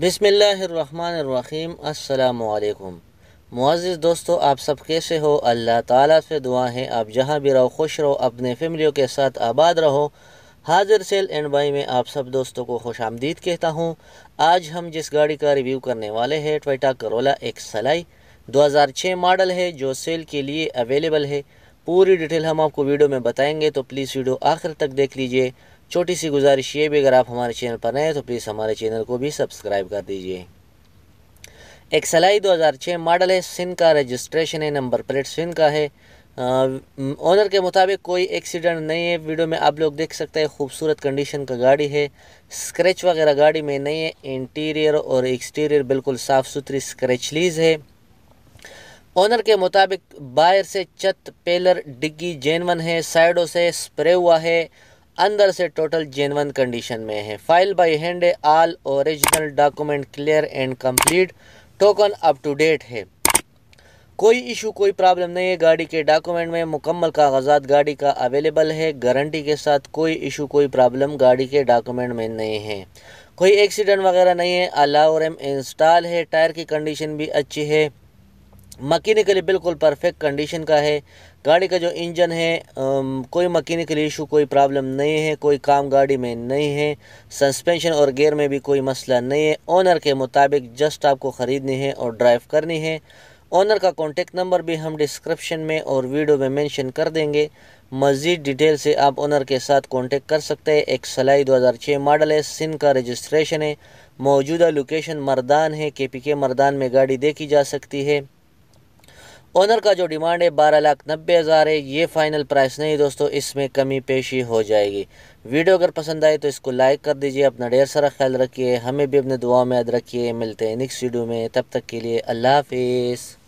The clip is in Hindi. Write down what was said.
बिसमीम् अल्लाम मुआज़ दोस्तों आप सब कैसे हो अल्लाह ताला से दुआ है आप जहाँ भी रहो खुश रहो अपने फैमिलियों के साथ आबाद रहो हाजिर सेल एंड बाई में आप सब दोस्तों को खुश आमदीद कहता हूँ आज हम जिस गाड़ी का रिव्यू करने वाले हैं ट्वेटा करोला एक्स सलाई 2006 मॉडल है जो सेल के लिए अवेलेबल है पूरी डिटेल हम आपको वीडियो में बताएंगे तो प्लीज़ वीडियो आखिर तक देख लीजिए छोटी सी गुजारिश ये भी अगर आप हमारे चैनल पर नए तो प्लीज़ हमारे चैनल को भी सब्सक्राइब कर दीजिए एक सलाई 2006 मॉडल है सिन का रजिस्ट्रेशन है नंबर प्लेट सिन का है ओनर के मुताबिक कोई एक्सीडेंट नहीं है वीडियो में आप लोग देख सकते हैं खूबसूरत कंडीशन का गाड़ी है स्क्रैच वगैरह गाड़ी में नहीं है इंटीरियर और एक्सटीरियर बिल्कुल साफ़ सुथरी स्क्रैचलीज है ओनर के मुताबिक बायर से छत पेलर डिग्गी जेनवन है साइडों से स्प्रे हुआ है अंदर से टोटल जेनवन कंडीशन में है फाइल बाय हैंड है all original document clear and complete token up to date है कोई इशू कोई प्रॉब्लम नहीं है गाड़ी के डॉक्यूमेंट में मुकम्मल कागजात गाड़ी का अवेलेबल है गारंटी के साथ कोई इशू कोई प्रॉब्लम गाड़ी के डॉक्यूमेंट में नहीं है कोई एक्सीडेंट वगैरह नहीं है अलाउरम इंस्टॉल है टायर की कंडीशन भी अच्छी है मकैनिकली बिल्कुल परफेक्ट कंडीशन का है गाड़ी का जो इंजन है कोई मकैनिकल इशू कोई प्रॉब्लम नहीं है कोई काम गाड़ी में नहीं है सस्पेंशन और गेयर में भी कोई मसला नहीं है ओनर के मुताबिक जस्ट आपको ख़रीदनी है और ड्राइव करनी है ओनर का कॉन्टेक्ट नंबर भी हम डिस्क्रिप्शन में और वीडियो में मैंशन कर देंगे मज़ीद डिटेल से आप ओनर के साथ कॉन्टेक्ट कर सकते हैं एक सलाई 2006 मॉडल है सिन का रजिस्ट्रेशन है मौजूदा लोकेशन मरदान है केपीके मरदान में गाड़ी देखी जा सकती है ओनर का जो डिमांड है बारह लाख नब्बे हज़ार है ये फाइनल प्राइस नहीं दोस्तों इसमें कमी पेशी हो जाएगी वीडियो अगर पसंद आए तो इसको लाइक कर दीजिए अपना ढेर सारा ख्याल रखिए हमें भी अपने दुआ में याद रखिए मिलते हैं नेक्स्ट वीडियो में तब तक के लिए अल्लाह हाफिज़